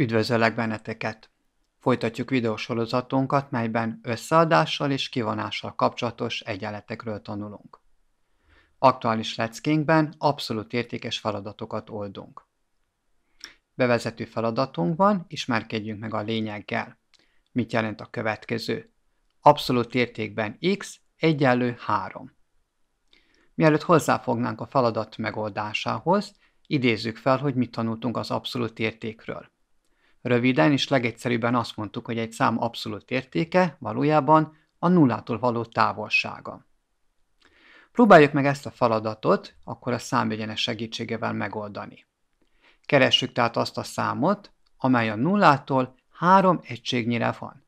Üdvözöllek benneteket! Folytatjuk videósorozatunkat, melyben összeadással és kivonással kapcsolatos egyenletekről tanulunk. Aktuális leckénkben abszolút értékes feladatokat oldunk. Bevezető feladatunkban ismerkedjünk meg a lényeggel. Mit jelent a következő? Abszolút értékben x egyenlő 3. Mielőtt hozzáfognánk a feladat megoldásához, idézzük fel, hogy mit tanultunk az abszolút értékről. Röviden és legegyszerűbben azt mondtuk, hogy egy szám abszolút értéke valójában a nullától való távolsága. Próbáljuk meg ezt a feladatot, akkor a számjegyenes segítségével megoldani. Keressük tehát azt a számot, amely a nullától három egységnyire van.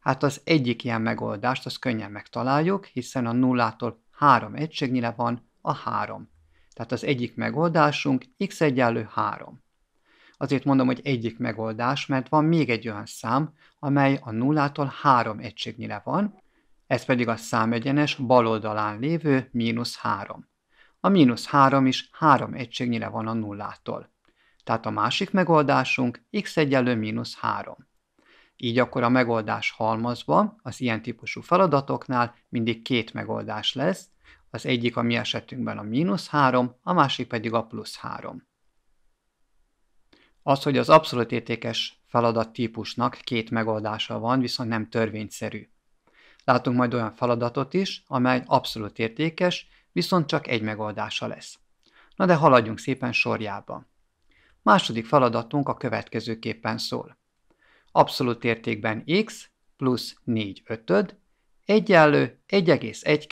Hát az egyik ilyen megoldást az könnyen megtaláljuk, hiszen a nullától három egységnyire van a három. Tehát az egyik megoldásunk x egyenlő 3. Azért mondom, hogy egyik megoldás, mert van még egy olyan szám, amely a nullától három egységnyire van, ez pedig a szám egyenes bal oldalán lévő mínusz 3. A mínusz 3 is három egységnyire van a nullától. Tehát a másik megoldásunk x egyenlő mínusz 3. Így akkor a megoldás halmazva az ilyen típusú feladatoknál mindig két megoldás lesz, az egyik a mi esetünkben a mínusz 3, a másik pedig a plusz 3. Az, hogy az abszolút értékes feladattípusnak két megoldása van, viszont nem törvényszerű. Látunk majd olyan feladatot is, amely abszolút értékes, viszont csak egy megoldása lesz. Na de haladjunk szépen sorjába. Második feladatunk a következőképpen szól. Abszolút értékben x plusz 4 ötöd egyenlő 1,1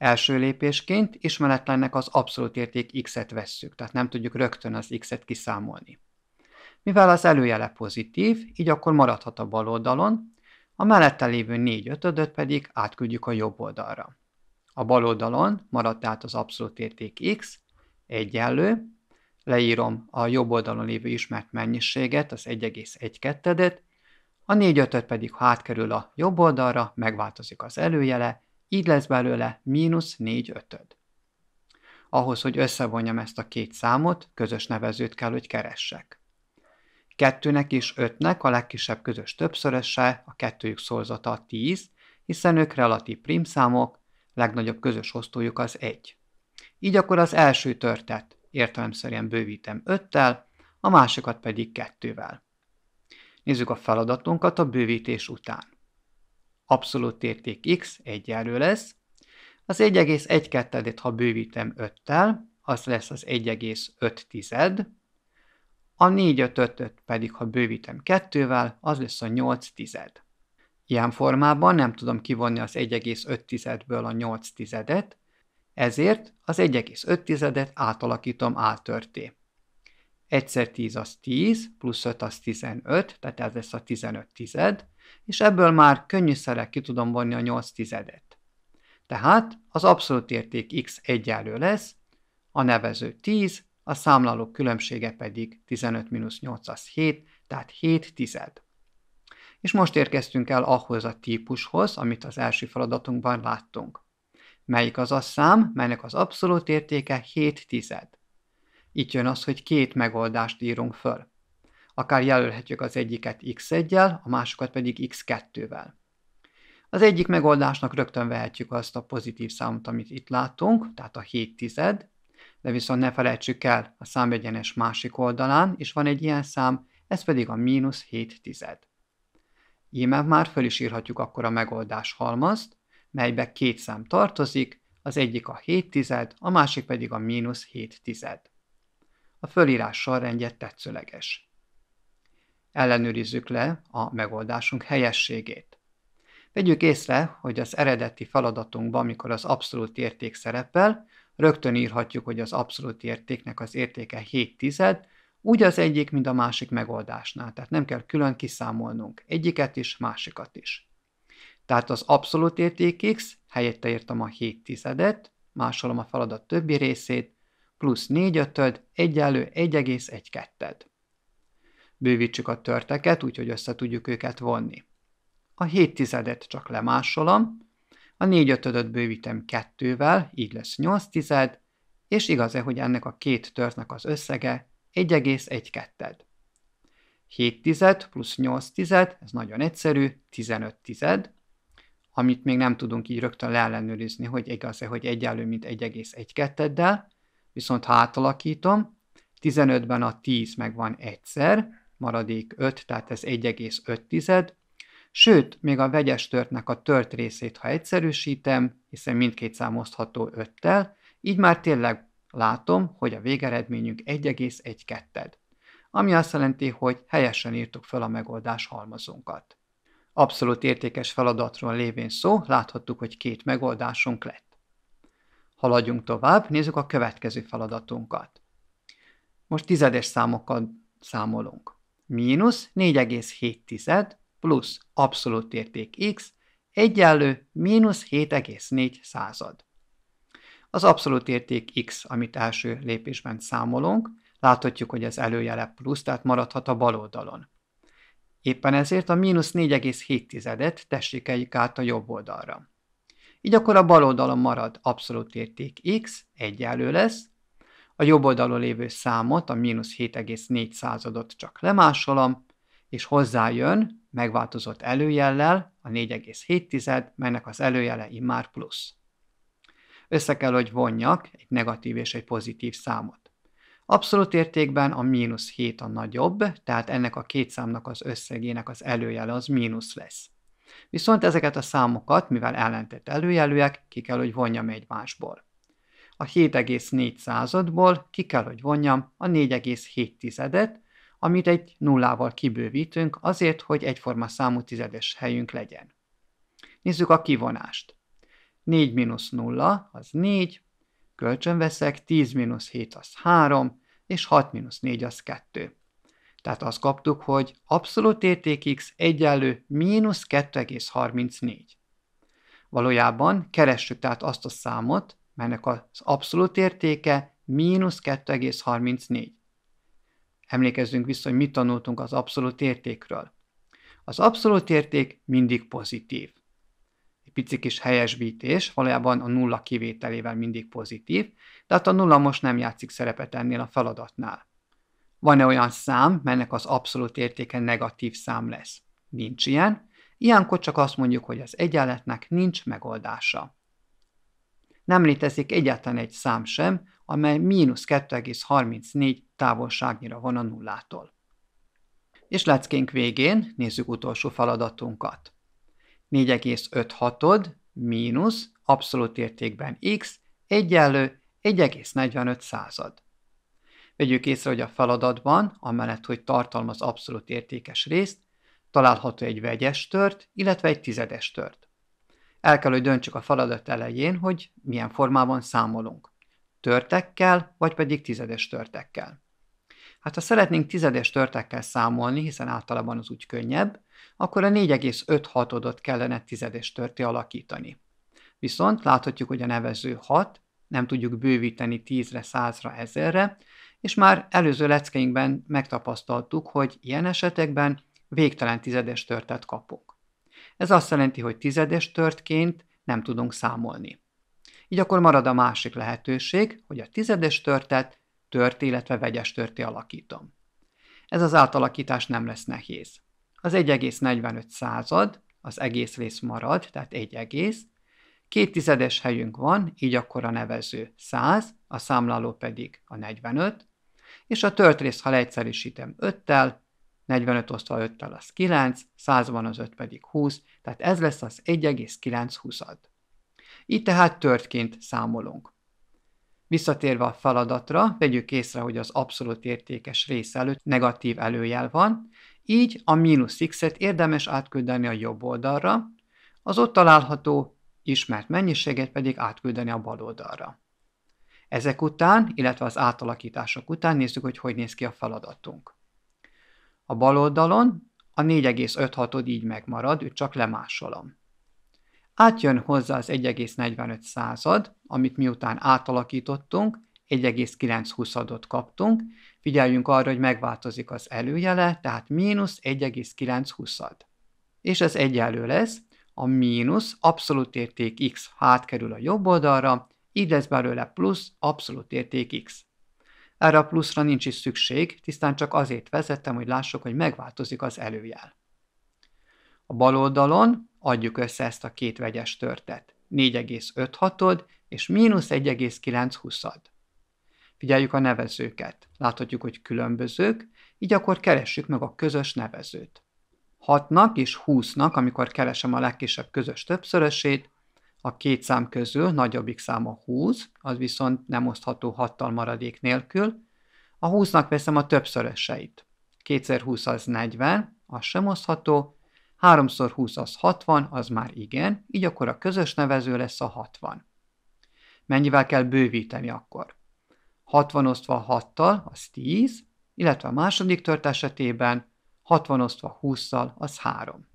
Első lépésként ismeretlennek az abszolút érték x-et vesszük, tehát nem tudjuk rögtön az x-et kiszámolni. Mivel az előjele pozitív, így akkor maradhat a bal oldalon, a mellette lévő 4 ötödöt pedig átküldjük a jobb oldalra. A bal oldalon maradt tehát az abszolút érték x, egyenlő, leírom a jobb oldalon lévő ismert mennyiséget, az 1,12-et, a 4 5 pedig ha átkerül a jobb oldalra, megváltozik az előjele, így lesz belőle mínusz 4 ötöd. Ahhoz, hogy összevonjam ezt a két számot, közös nevezőt kell, hogy keressek. Kettőnek és ötnek a legkisebb közös többszöröse, a kettőjük szorzata 10, hiszen ők relatív primszámok, legnagyobb közös osztójuk az 1. Így akkor az első törtet értelemszerűen bővítem 5-tel, a másikat pedig 2-vel. Nézzük a feladatunkat a bővítés után abszolút érték x egyenlő lesz. Az 1,1-et, ha bővítem 5-tel, az lesz az 1,5 tized. A 4 5 5 pedig, ha bővítem 2-vel, az lesz a 8 tized. Ilyen formában nem tudom kivonni az 1,5 tizedből a 8 tizedet, ezért az 1,5 tizedet átalakítom átörté. Egyszer 10 az 10, plusz 5 az 15, tehát ez lesz a 15 tized, és ebből már könnyűszerre ki tudom vonni a 8 tizedet. Tehát az abszolút érték x egyenlő lesz, a nevező 10, a számláló különbsége pedig 15-8 az 7, tehát 7 tized. És most érkeztünk el ahhoz a típushoz, amit az első feladatunkban láttunk. Melyik az a szám, melynek az abszolút értéke 7 tized? Itt jön az, hogy két megoldást írunk föl akár jelölhetjük az egyiket x1-jel, a másikat pedig x2-vel. Az egyik megoldásnak rögtön vehetjük azt a pozitív számot, amit itt látunk, tehát a 7 tized, de viszont ne felejtsük el a számegyenes másik oldalán, és van egy ilyen szám, ez pedig a mínusz 7 tized. Íme már föl is írhatjuk akkor a megoldás halmazt, melybe két szám tartozik, az egyik a 7 tized, a másik pedig a mínusz 7 tized. A fölírás sorrendje tetszőleges ellenőrizzük le a megoldásunk helyességét. Vegyük észre, hogy az eredeti feladatunkban, amikor az abszolút érték szerepel, rögtön írhatjuk, hogy az abszolút értéknek az értéke 7 tized, úgy az egyik, mint a másik megoldásnál, tehát nem kell külön kiszámolnunk egyiket is, másikat is. Tehát az abszolút érték x, helyette írtam a 7 tizedet, másolom a feladat többi részét, plusz 4 ötöd, egyenlő 1,1 ketted bővítsük a törteket, úgyhogy össze tudjuk őket vonni. A 7 tizedet csak lemásolom, a 4 ötödöt bővítem kettővel, így lesz 8 tized, és igaz-e, hogy ennek a két törtnek az összege 1,12. ketted. 7 tized plusz 8 tized, ez nagyon egyszerű, 15 tized, amit még nem tudunk így rögtön leellenőrizni, hogy igaz-e, hogy egyenlő, mint 112 ketteddel, viszont ha átalakítom, 15-ben a 10 megvan egyszer, maradék 5, tehát ez 1,5 tized, sőt, még a vegyes törtnek a tört részét, ha egyszerűsítem, hiszen mindkét számozható 5-tel, így már tényleg látom, hogy a végeredményünk 1,12, ami azt jelenti, hogy helyesen írtuk fel a megoldás halmazunkat. Abszolút értékes feladatról lévén szó, láthattuk, hogy két megoldásunk lett. Haladjunk tovább, nézzük a következő feladatunkat. Most tizedes számokkal számolunk mínusz 4,7 plusz abszolút érték x egyenlő mínusz 7,4 század. Az abszolút érték x, amit első lépésben számolunk, láthatjuk, hogy az előjele plusz, tehát maradhat a bal oldalon. Éppen ezért a mínusz 4,7-et tessékeljük át a jobb oldalra. Így akkor a bal oldalon marad abszolút érték x, egyenlő lesz a jobb oldalon lévő számot, a mínusz 7,4 századot csak lemásolom, és hozzájön megváltozott előjellel a 4,7, melynek az előjele immár plusz. Össze kell, hogy vonjak egy negatív és egy pozitív számot. Abszolút értékben a mínusz 7 a nagyobb, tehát ennek a két számnak az összegének az előjele az mínusz lesz. Viszont ezeket a számokat, mivel ellentét előjelűek, ki kell, hogy vonjam egymásból a 7,4 századból ki kell, hogy vonjam a 4,7 tizedet, amit egy nullával kibővítünk azért, hogy egyforma számú tizedes helyünk legyen. Nézzük a kivonást. 4 mínusz 0 az 4, kölcsönveszek, 10 mínusz 7 az 3, és 6 mínusz 4 az 2. Tehát azt kaptuk, hogy abszolút érték x egyenlő mínusz 2,34. Valójában keressük tehát azt a számot, melynek az abszolút értéke mínusz 2,34. Emlékezzünk vissza, hogy mit tanultunk az abszolút értékről. Az abszolút érték mindig pozitív. Egy pici kis helyesbítés, valójában a nulla kivételével mindig pozitív, de hát a nulla most nem játszik szerepet ennél a feladatnál. Van-e olyan szám, melynek az abszolút értéke negatív szám lesz? Nincs ilyen. Ilyenkor csak azt mondjuk, hogy az egyenletnek nincs megoldása nem létezik egyetlen egy szám sem, amely mínusz 2,34 távolságnyira van a nullától. És leckénk végén nézzük utolsó feladatunkat. 4,56 mínusz abszolút értékben x egyenlő 1,45 század. Vegyük észre, hogy a feladatban, amellett, hogy tartalmaz abszolút értékes részt, található egy vegyes tört, illetve egy tizedes tört. El kell, hogy döntsük a feladat elején, hogy milyen formában számolunk. Törtekkel, vagy pedig tizedes törtekkel. Hát ha szeretnénk tizedes törtekkel számolni, hiszen általában az úgy könnyebb, akkor a 456 6 odot kellene tizedes törté alakítani. Viszont láthatjuk, hogy a nevező 6, nem tudjuk bővíteni 10-re, 100-ra, 1000-re, és már előző leckeinkben megtapasztaltuk, hogy ilyen esetekben végtelen tizedes törtet kapok. Ez azt jelenti, hogy tizedes törtként nem tudunk számolni. Így akkor marad a másik lehetőség, hogy a tizedes törtet tört, illetve vegyes törté alakítom. Ez az átalakítás nem lesz nehéz. Az 1,45 század, az egész rész marad, tehát egy egész, két tizedes helyünk van, így akkor a nevező 100, a számláló pedig a 45, és a tört rész, ha leegyszerűsítem 5-tel, 45 osztva 5-tel az 9, 100 van az 5 pedig 20, tehát ez lesz az 1920 huszad. Így tehát törtként számolunk. Visszatérve a feladatra, vegyük észre, hogy az abszolút értékes rész előtt negatív előjel van, így a mínusz x-et érdemes átküldeni a jobb oldalra, az ott található ismert mennyiséget pedig átküldeni a bal oldalra. Ezek után, illetve az átalakítások után nézzük, hogy hogy néz ki a feladatunk. A bal oldalon a 4,56 így megmarad, őt csak lemásolom. Átjön hozzá az 1,45 század, amit miután átalakítottunk, 1,920-ot kaptunk. Figyeljünk arra, hogy megváltozik az előjele, tehát mínusz 1,9 És ez egyenlő lesz, a mínusz abszolút érték x hátkerül a jobb oldalra, így lesz belőle plusz abszolút érték x. Erre a pluszra nincs is szükség, tisztán csak azért vezettem, hogy lássuk, hogy megváltozik az előjel. A bal oldalon adjuk össze ezt a két vegyes törtet. 4,56-od és mínusz 1,9 ad Figyeljük a nevezőket. Láthatjuk, hogy különbözők, így akkor keressük meg a közös nevezőt. 6-nak és 20-nak, amikor keresem a legkisebb közös többszörösét, a két szám közül nagyobbik szám a 20, az viszont nem osztható hattal maradék nélkül. A 20-nak veszem a többszöröseit. 2x20 az 40, az sem osztható, 3x20 az 60, az már igen, így akkor a közös nevező lesz a 60. Mennyivel kell bővíteni akkor? 60 osztva 6-tal, az 10, illetve a második tört esetében 60 osztva 20-szal, az 3.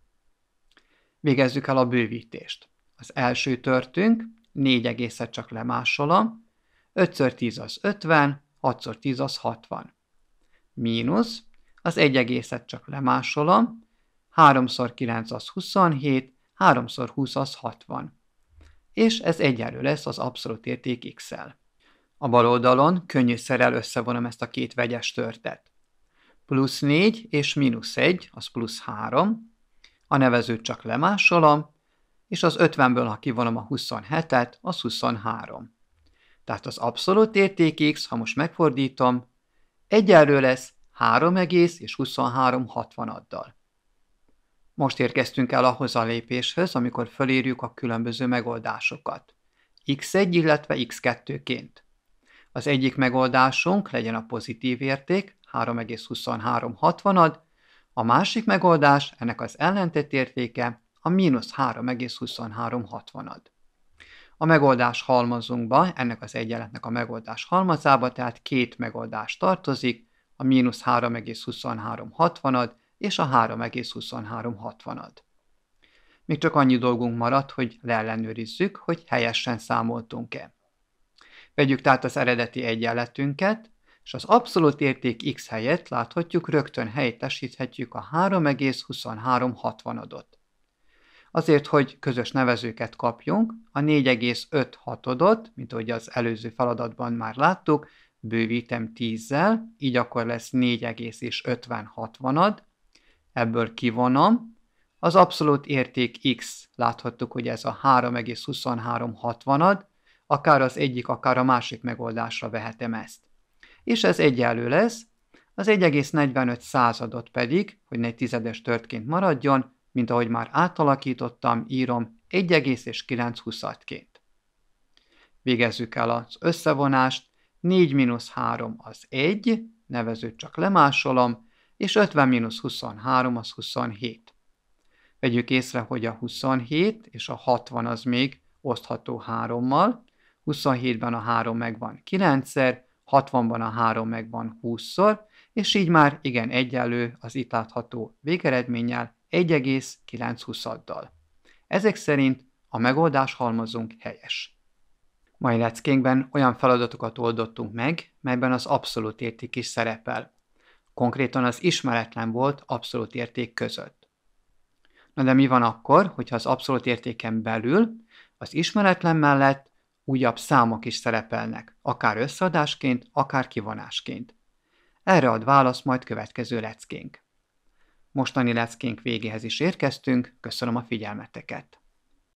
Végezzük el a bővítést az első törtünk, 4 egészet csak lemásolom, 5x10 az 50, 6x10 az 60. Mínusz, az 1 egészet csak lemásolom, 3x9 az 27, 3x20 az 60. És ez egyenlő lesz az abszolút érték x-el. A bal oldalon könnyűszerrel összevonom ezt a két vegyes törtet. Plusz 4 és mínusz 1, az plusz 3. A nevezőt csak lemásolom, és az 50-ből, ha kivonom a 27-et, az 23. Tehát az abszolút érték x, ha most megfordítom, egyenlő lesz 3 egész és 60 hatvanaddal. Most érkeztünk el ahhoz a lépéshöz, amikor fölírjuk a különböző megoldásokat. x1, illetve x2-ként. Az egyik megoldásunk legyen a pozitív érték, 3,2360, hatvanad, a másik megoldás, ennek az ellentét értéke a mínusz 3,2360-ad. A megoldás halmazunkba, ennek az egyenletnek a megoldás halmazába, tehát két megoldás tartozik, a mínusz 3,2360-ad és a 3,2360-ad. Még csak annyi dolgunk maradt, hogy leellenőrizzük, hogy helyesen számoltunk-e. Vegyük tehát az eredeti egyenletünket, és az abszolút érték x helyett láthatjuk, rögtön helyettesíthetjük a 3,2360-adot. Azért, hogy közös nevezőket kapjunk, a 4,5 hatodot, mint ahogy az előző feladatban már láttuk, bővítem 10-zel, így akkor lesz 4,56 ad ebből kivonom, az abszolút érték x, láthattuk, hogy ez a 3,2360-ad, akár az egyik, akár a másik megoldásra vehetem ezt. És ez egyenlő lesz, az 1,45 századot pedig, hogy ne tizedes törtként maradjon, mint ahogy már átalakítottam, írom 1,926-ként. Végezzük el az összevonást, 4 mínusz 3 az 1, nevezőt csak lemásolom, és 50 mínusz 23 az 27. Vegyük észre, hogy a 27 és a 60 az még osztható 3-mal, 27-ben a 3 megvan 9-szer, 60-ban a 3 megvan 20-szor, és így már igen egyenlő az itt látható végeredménnyel, 1920 dal Ezek szerint a megoldás halmazunk helyes. Mai leckénkben olyan feladatokat oldottunk meg, melyben az abszolút érték is szerepel. Konkrétan az ismeretlen volt abszolút érték között. Na de mi van akkor, hogyha az abszolút értéken belül az ismeretlen mellett újabb számok is szerepelnek, akár összeadásként, akár kivonásként? Erre ad válasz majd következő leckénk. Mostani leckénk végéhez is érkeztünk, köszönöm a figyelmeteket!